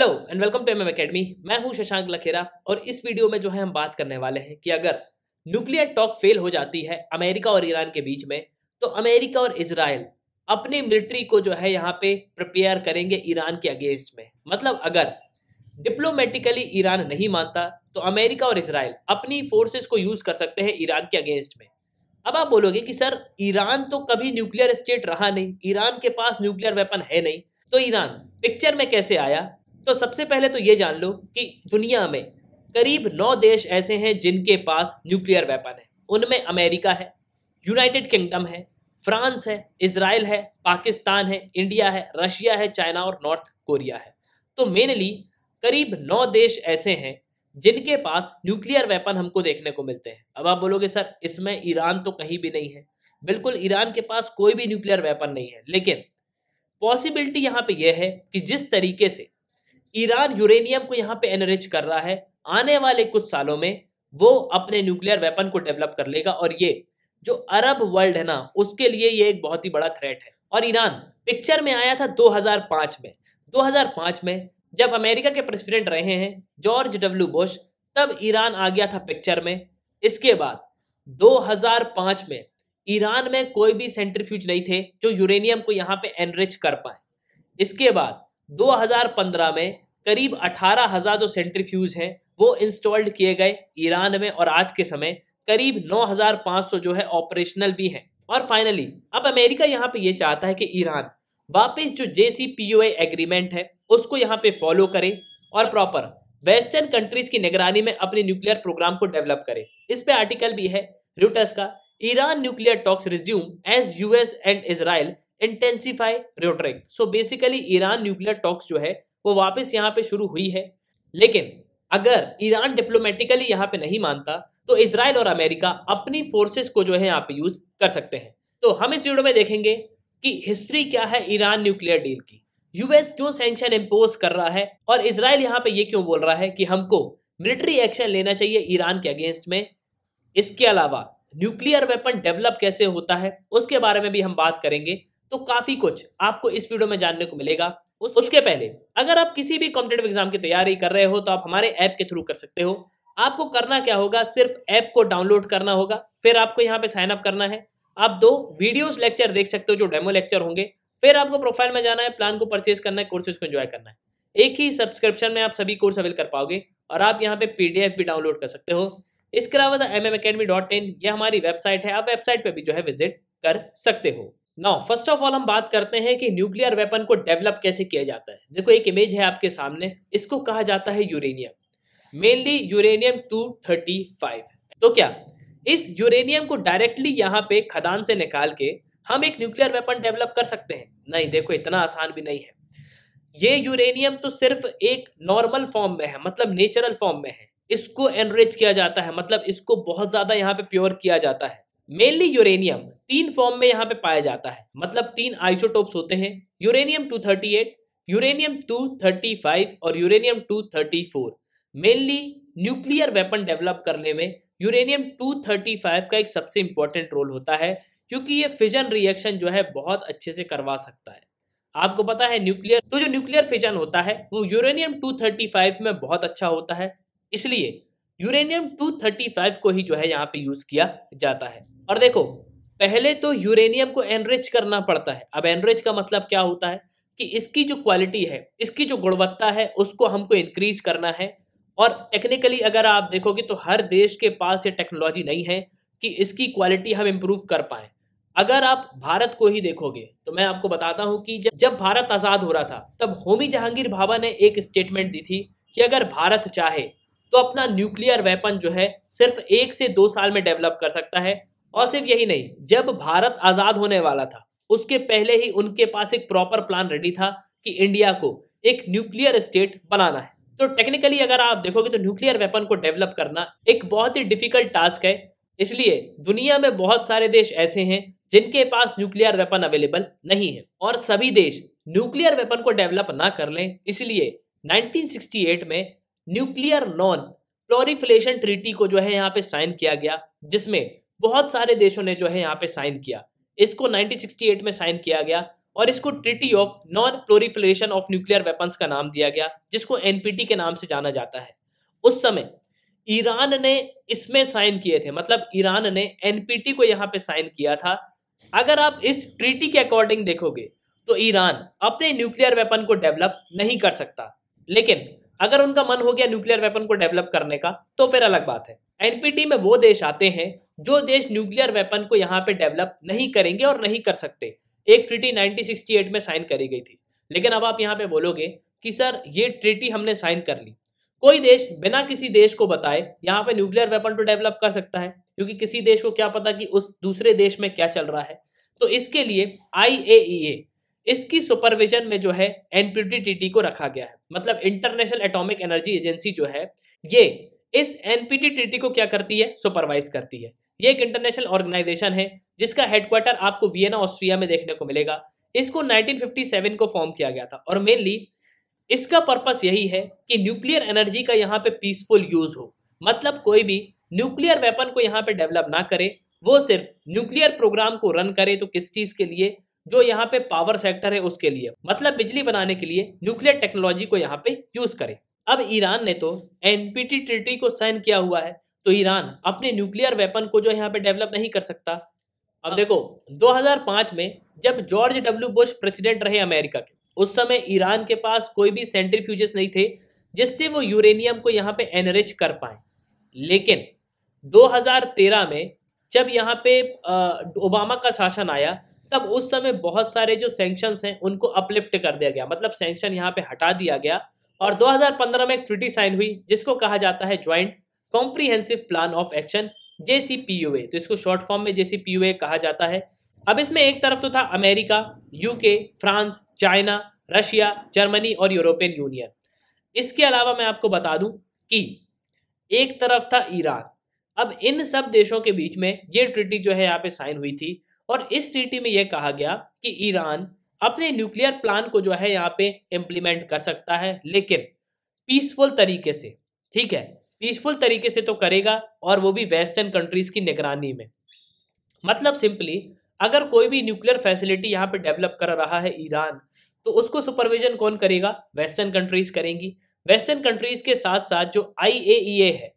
hello and welcome to M academy मैं हूं शशांक लखेरा और इस वीडियो में जो है हम बात करने वाले हैं कि अगर न्यूक्लियर टॉक फेल हो जाती है अमेरिका और ईरान के बीच में तो अमेरिका और इसराइल अपने मिलिट्री को जो है यहाँ पे प्रिपेयर करेंगे ईरान के अगेंस्ट में मतलब अगर डिप्लोमेटिकली ईरान नहीं मानता तो अमेरिका और इसराइल अपनी फोर्सेस को यूज कर सकते हैं ईरान के अगेंस्ट में अब आप बोलोगे कि सर ईरान तो कभी न्यूक्लियर स्टेट रहा नहीं ईरान के पास न्यूक्लियर वेपन है नहीं तो ईरान पिक्चर में कैसे आया तो सबसे पहले तो ये जान लो कि दुनिया में करीब नौ देश ऐसे हैं जिनके पास न्यूक्लियर वेपन है उनमें अमेरिका है यूनाइटेड किंगडम है फ्रांस है इसराइल है पाकिस्तान है इंडिया है रशिया है चाइना और नॉर्थ कोरिया है तो मेनली करीब नौ देश ऐसे हैं जिनके पास न्यूक्लियर वेपन हमको देखने को मिलते हैं अब आप बोलोगे सर इसमें ईरान तो कहीं भी नहीं है बिल्कुल ईरान के पास कोई भी न्यूक्लियर वेपन नहीं है लेकिन पॉसिबिलिटी यहाँ पे यह है कि जिस तरीके से ईरान यूरेनियम को यहाँ पे एनरिच कर रहा है आने वाले कुछ सालों में वो अपने न्यूक्लियर वेपन को डेवलप कर लेगा और ये जो अरब वर्ल्ड है ना उसके लिए ये एक बहुत ही बड़ा थ्रेट है और ईरान पिक्चर में आया था 2005 में 2005 में जब अमेरिका के प्रेसिडेंट रहे हैं जॉर्ज डब्ल्यू बुश तब ईरान आ गया था पिक्चर में इसके बाद 2005 में ईरान में कोई भी सेंट्रीफ्यूज नहीं थे जो यूरेनियम को यहाँ पे एनरिच कर पाए इसके बाद 2015 में करीब अठारह हजार जो सेंट्रीफ्यूज है वो इंस्टॉल्ड किए गए ईरान में और आज के समय करीब 9,500 जो है ऑपरेशनल भी हैं और फाइनली अब अमेरिका यहाँ पे ये चाहता है कि ईरान वापस जो जे एग्रीमेंट है उसको यहाँ पे फॉलो करे और प्रॉपर वेस्टर्न कंट्रीज की निगरानी में अपने न्यूक्लियर प्रोग्राम को डेवलप करे इस पे आर्टिकल भी है रूटर्स का Iran nuclear talks resume as US and Israel intensify rhetoric so basically Iran nuclear talks जो है वो वापस यहाँ पे शुरू हुई है लेकिन अगर ईरान डिप्लोमेटिकली यहाँ पे नहीं मानता तो इसराइल और अमेरिका अपनी फोर्सेस को जो है यहाँ पे यूज कर सकते हैं तो हम इस वीडियो में देखेंगे कि हिस्ट्री क्या है ईरान न्यूक्लियर डील की यूएस क्यों सेंक्शन इम्पोज कर रहा है और इसराइल यहाँ पे ये क्यों बोल रहा है कि हमको मिलिट्री एक्शन लेना चाहिए ईरान के अगेंस्ट में इसके अलावा न्यूक्लियर वेपन डेवलप कैसे होता है उसके बारे में भी हम बात करेंगे तो काफी कुछ आपको इस वीडियो में जानने को मिलेगा उसके, उसके पहले अगर आप किसी भी कॉम्पिटेटिव एग्जाम की तैयारी कर रहे हो तो आप हमारे ऐप के थ्रू कर सकते हो आपको करना क्या होगा सिर्फ ऐप को डाउनलोड करना होगा फिर आपको यहाँ पे साइन अप करना है आप दो वीडियोस लेक्चर देख सकते हो जो डेमो लेक्चर होंगे फिर आपको प्रोफाइल में जाना है प्लान को परचेज करना है कोर्सेज को एंजॉय करना है एक ही सब्सक्रिप्शन में आप सभी कोर्स अवेल कर पाओगे और आप यहाँ पे पीडीएफ भी डाउनलोड कर सकते हो इसके अलावा M M academy dot in यह हमारी वेबसाइट है आप वेबसाइट पर भी जो है विजिट कर सकते हो नाउ फर्स्ट ऑफ ऑल हम बात करते हैं कि न्यूक्लियर वेपन को डेवलप कैसे किया जाता है देखो एक इमेज है आपके सामने इसको कहा जाता है uranium mainly uranium two thirty five तो क्या इस यूरेनियम को डायरेक्टली यहाँ पे खदान से निकाल के हम एक न्यूक्लियर वेपन डेवलप कर सकते हैं नहीं देखो इतना आसान भी नहीं है ये यूरेनियम तो सिर्फ एक नॉर्मल फॉर्म में है मतलब नेचुरल फॉर्म में है इसको एनरिच किया जाता है मतलब इसको बहुत ज़्यादा यहाँ पे प्योर किया जाता है मेनली यूरेनियम तीन फॉर्म में यहाँ पे पाया जाता है मतलब तीन आइसोटोप्स होते हैं यूरेनियम 238, यूरेनियम 235 और uranium 234 mainly nuclear weapon develop करने में यूरेनियम 235 का एक सबसे इंपॉर्टेंट रोल होता है क्योंकि ये फिजन रिएक्शन जो है बहुत अच्छे से करवा सकता है आपको पता है न्यूक्लियर तो जो न्यूक्लियर फिजन होता है वो यूरेनियम 235 में बहुत अच्छा होता है इसलिए यूरेनियम 235 को ही जो है यहाँ पे यूज किया जाता है और देखो पहले तो यूरेनियम को एनरिच करना पड़ता है अब एनरिच का मतलब क्या होता है कि इसकी जो क्वालिटी है इसकी जो गुणवत्ता है उसको हमको इंक्रीज करना है और टेक्निकली अगर आप देखोगे तो हर देश के पास ये टेक्नोलॉजी नहीं है कि इसकी क्वालिटी हम इम्प्रूव कर पाए अगर आप भारत को ही देखोगे तो मैं आपको बताता हूँ कि जब जब भारत आज़ाद हो रहा था तब होमी जहांगीर भाभा ने एक स्टेटमेंट दी थी कि अगर भारत चाहे तो अपना न्यूक्लियर वेपन जो है सिर्फ एक से दो साल में डेवलप कर सकता है और सिर्फ यही नहीं जब भारत आज़ाद होने वाला था उसके पहले ही उनके पास एक प्रॉपर प्लान रेडी था कि इंडिया को एक न्यूक्लियर स्टेट बनाना है तो टेक्निकली अगर आप देखोगे तो न्यूक्लियर वेपन को डेवलप करना एक बहुत ही डिफिकल्ट टास्क है इसलिए दुनिया में बहुत सारे देश ऐसे हैं जिनके पास न्यूक्लियर वेपन अवेलेबल नहीं है और सभी देश न्यूक्लियर वेपन को डेवलप ना कर लें इसलिए 1968 में न्यूक्लियर नॉन प्लोरिफिलेशन ट्रीटी को जो है यहाँ पे साइन किया गया जिसमें बहुत सारे देशों ने जो है यहाँ पे साइन किया इसको 1968 में साइन किया गया और इसको treaty of non proliferation of nuclear weapons का नाम दिया गया जिसको एनपीटी के नाम से जाना जाता है उस समय ईरान ने इसमें साइन किए थे मतलब ईरान ने एनपीटी को यहाँ पे साइन किया था अगर आप इस ट्रीटी के अकॉर्डिंग देखोगे तो ईरान अपने न्यूक्लियर वेपन को डेवलप नहीं कर सकता लेकिन अगर उनका मन हो गया न्यूक्लियर वेपन को डेवलप करने का तो फिर अलग बात है एनपीटी में वो देश आते हैं जो देश न्यूक्लियर वेपन को यहाँ पे डेवलप नहीं करेंगे और नहीं कर सकते एक ट्रिटी 1968 में साइन करी गई थी लेकिन अब आप यहाँ पे बोलोगे कि सर ये ट्रिटी हमने साइन कर ली कोई देश बिना किसी देश को बताए यहाँ पे न्यूक्लियर वेपन तो डेवलप कर सकता है क्योंकि किसी देश को क्या पता कि उस दूसरे देश में क्या चल रहा है तो इसके लिए आई e इसकी सुपरविजन में जो है एनपीटी को रखा गया है मतलब इंटरनेशनल एटॉमिक एनर्जी एजेंसी जो है ये इस एनपीटी को क्या करती है सुपरवाइज करती है ये एक इंटरनेशनल ऑर्गेनाइजेशन है जिसका हेडक्वार्टर आपको वियना ऑस्ट्रिया में देखने को मिलेगा इसको 1957 को फॉर्म किया गया था और मेनली इसका पर्पस यही है कि न्यूक्लियर एनर्जी का यहाँ पे पीसफुल यूज हो मतलब कोई भी न्यूक्लियर वेपन को यहाँ पे डेवलप ना करे वो सिर्फ न्यूक्लियर प्रोग्राम को रन करे तो किस चीज के लिए जो यहाँ पे पावर सेक्टर है उसके लिए मतलब बिजली बनाने के लिए न्यूक्लियर टेक्नोलॉजी को यहाँ पे यूज करे अब ईरान ने तो एनपीटी ट्रिटी को साइन किया हुआ है तो ईरान अपने न्यूक्लियर वेपन को जो यहाँ पे डेवलप नहीं कर सकता अब देखो 2005 में जब जॉर्ज डब्ल्यू बुश प्रेसिडेंट रहे अमेरिका के उस समय ईरान के पास कोई भी सेंट्रीफ्यूजेस नहीं थे जिससे वो यूरेनियम को यहाँ पे एनरिच कर पाए लेकिन 2013 में जब यहाँ पे ओबामा का शासन आया तब उस समय बहुत सारे जो सेंक्शन हैं उनको अपलिफ्ट कर दिया गया मतलब सेंक्शन यहाँ पे हटा दिया गया और 2015 में एक ट्रिटी साइन हुई जिसको कहा जाता है joint comprehensive plan of action JCPOA तो इसको शॉर्ट फॉर्म में जेसीपीयूए कहा जाता है अब इसमें एक तरफ तो था America UK France China Russia Germany और यूरोपियन यूनियन इसके अलावा मैं आपको बता दूं कि एक तरफ था ईरान अब इन सब देशों के बीच में ये ट्रिटी जो है यहाँ पे साइन हुई थी और इस ट्रिटी में यह कहा गया कि ईरान अपने न्यूक्लियर प्लान को जो है यहाँ पे इम्प्लीमेंट कर सकता है लेकिन पीसफुल तरीके से ठीक है पीसफुल तरीके से तो करेगा और वो भी वेस्टर्न कंट्रीज़ की निगरानी में मतलब सिंपली अगर कोई भी न्यूक्लियर फैसिलिटी यहाँ पे डेवलप कर रहा है ईरान तो उसको सुपरविजन कौन करेगा वेस्टर्न कंट्रीज़ करेंगी वेस्टर्न कंट्रीज़ के साथ साथ जो आई e है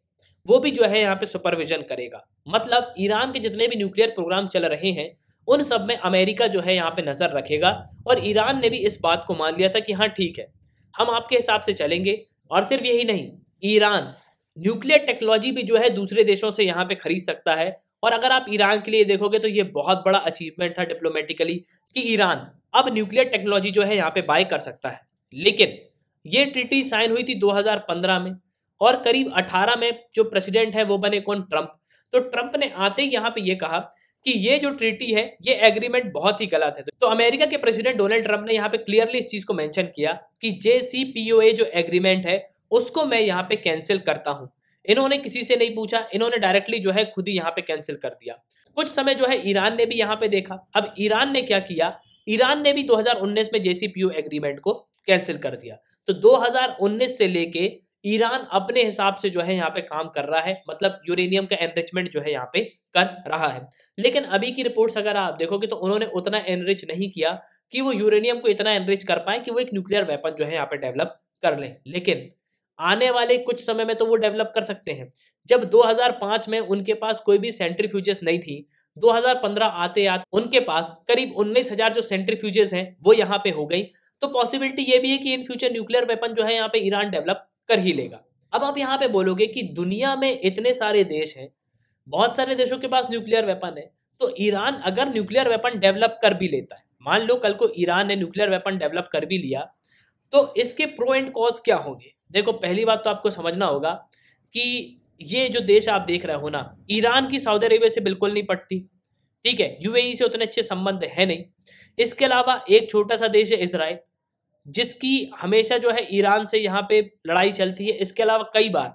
वो भी जो है यहाँ पे सुपरविजन करेगा मतलब ईरान के जितने भी न्यूक्लियर प्रोग्राम चल रहे हैं उन सब में अमेरिका जो है यहाँ पे नज़र रखेगा और ईरान ने भी इस बात को मान लिया था कि हाँ ठीक है हम आपके हिसाब से चलेंगे और सिर्फ यही नहीं ईरान न्यूक्लियर टेक्नोलॉजी भी जो है दूसरे देशों से यहाँ पे खरीद सकता है और अगर आप ईरान के लिए देखोगे तो ये बहुत बड़ा अचीवमेंट था डिप्लोमेटिकली कि ईरान अब न्यूक्लियर टेक्नोलॉजी जो है यहाँ पे बाय कर सकता है लेकिन ये ट्रीटी साइन हुई थी 2015 में और करीब 18 में जो प्रेसिडेंट है वो बने कौन ट्रंप तो ट्रंप ने आते ही यहाँ पे ये कहा कि ये जो ट्रीटी है ये एग्रीमेंट बहुत ही गलत है तो अमेरिका के प्रेसिडेंट डोनाल्ड ट्रंप ने यहाँ पे क्लियरली इस चीज को मेंशन किया कि जे जो एग्रीमेंट है उसको मैं यहाँ पे कैंसिल करता हूँ इन्होंने किसी से नहीं पूछा इन्होंने डायरेक्टली जो है खुद ही यहाँ पे कैंसिल कर दिया कुछ समय जो है ईरान ने भी यहाँ पे देखा अब ईरान ने क्या किया ईरान ने भी 2019 में जेसीपीयू एग्रीमेंट को कैंसिल कर दिया तो 2019 से लेके ईरान अपने हिसाब से जो है यहाँ पे काम कर रहा है मतलब यूरेनियम का एनरिचमेंट जो है यहाँ पे कर रहा है लेकिन अभी की रिपोर्ट्स अगर आप देखोगे तो उन्होंने उतना एनरिच नहीं किया कि वो यूरेनियम को इतना एनरिच कर पाए कि वो एक न्यूक्लियर वेपन जो है यहाँ पे डेवलप कर लें लेकिन आने वाले कुछ समय में तो वो डेवलप कर सकते हैं जब 2005 में उनके पास कोई भी सेंट्री नहीं थी 2015 आते आते उनके पास करीब हजार जो फ्यूजेस हैं वो यहाँ पे हो गई तो पॉसिबिलिटी ये भी है कि इन फ्यूचर न्यूक्लियर वेपन जो है यहाँ पे ईरान डेवलप कर ही लेगा अब आप यहाँ पे बोलोगे कि दुनिया में इतने सारे देश हैं बहुत सारे देशों के पास न्यूक्लियर वेपन है तो ईरान अगर न्यूक्लियर वेपन डेवलप कर भी लेता है मान लो कल को ईरान ने न्यूक्लियर वेपन डेवलप कर भी लिया तो इसके प्रो एंड कॉज क्या होंगे देखो पहली बात तो आपको समझना होगा कि ये जो देश आप देख रहे हो ना ईरान की सऊदी अरेबिया से बिल्कुल नहीं पटती ठीक है यूएई से उतने अच्छे संबंध है नहीं इसके अलावा एक छोटा सा देश है इसराइल जिसकी हमेशा जो है ईरान से यहाँ पे लड़ाई चलती है इसके अलावा कई बार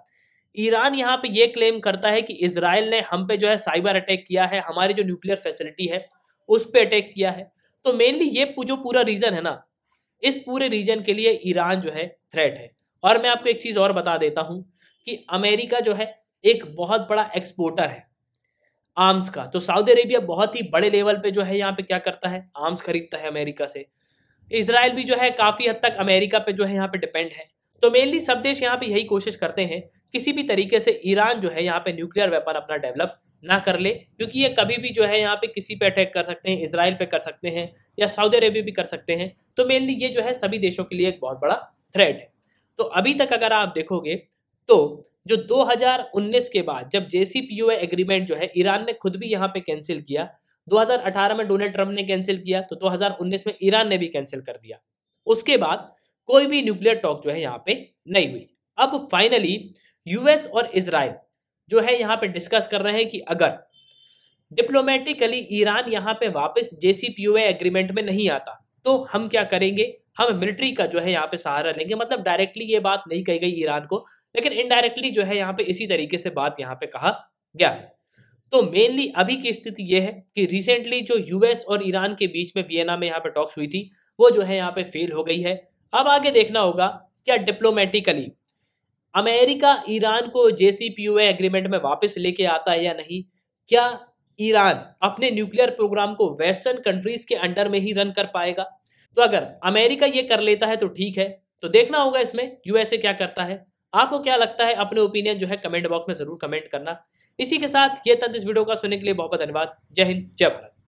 ईरान यहाँ पे ये क्लेम करता है कि इसराइल ने हम पे जो है साइबर अटैक किया है हमारी जो न्यूक्लियर फैसिलिटी है उस पर अटैक किया है तो मेनली ये जो पूरा रीजन है ना इस पूरे रीजन के लिए ईरान जो है थ्रेट है और मैं आपको एक चीज़ और बता देता हूँ कि अमेरिका जो है एक बहुत बड़ा एक्सपोर्टर है आर्म्स का तो सऊदी अरेबिया बहुत ही बड़े लेवल पे जो है यहाँ पे क्या करता है आर्म्स खरीदता है अमेरिका से इसराइल भी जो है काफ़ी हद तक अमेरिका पे जो है यहाँ पे डिपेंड है तो मेनली सब देश यहाँ पे यही कोशिश करते हैं किसी भी तरीके से ईरान जो है यहाँ पे न्यूक्लियर वेपन अपना डेवलप ना कर ले क्योंकि ये कभी भी जो है यहाँ पे किसी पे अटैक कर सकते हैं इसराइल पे कर सकते हैं या सऊदी अरेबिया भी कर सकते हैं तो मेनली ये जो है सभी देशों के लिए एक बहुत बड़ा थ्रेड है तो अभी तक अगर आप देखोगे तो जो 2019 के बाद जब जेसीपीओ एग्रीमेंट जो है ईरान ने खुद भी यहाँ पे कैंसिल किया 2018 में डोनाल्ड ट्रंप ने कैंसिल किया तो 2019 में ईरान ने भी कैंसिल कर दिया उसके बाद कोई भी न्यूक्लियर टॉक जो है यहाँ पे नहीं हुई अब फाइनली यूएस और इसराइल जो है यहाँ पे डिस्कस कर रहे हैं कि अगर डिप्लोमेटिकली ईरान यहाँ पे वापस जेसीपीओए एग्रीमेंट में नहीं आता तो हम क्या करेंगे हम मिलिट्री का जो है यहाँ पे सहारा लेंगे मतलब डायरेक्टली ये बात नहीं कही गई ईरान को लेकिन इनडायरेक्टली जो है यहाँ पे इसी तरीके से बात यहाँ पे कहा गया है तो मेनली अभी की स्थिति यह है कि रिसेंटली जो यूएस और ईरान के बीच में वियना में यहाँ पे टॉक्स हुई थी वो जो है यहाँ पे फेल हो गई है अब आगे देखना होगा क्या डिप्लोमेटिकली अमेरिका ईरान को जेसीपीओए एग्रीमेंट में वापस लेके आता है या नहीं क्या ईरान अपने न्यूक्लियर प्रोग्राम को वेस्टर्न कंट्रीज के अंडर में ही रन कर पाएगा तो अगर अमेरिका ये कर लेता है तो ठीक है तो देखना होगा इसमें यूएसए क्या करता है आपको क्या लगता है अपने ओपिनियन जो है कमेंट बॉक्स में जरूर कमेंट करना इसी के साथ ये तंत्र इस वीडियो का सुनने के लिए बहुत बहुत धन्यवाद जय हिंद जय भारत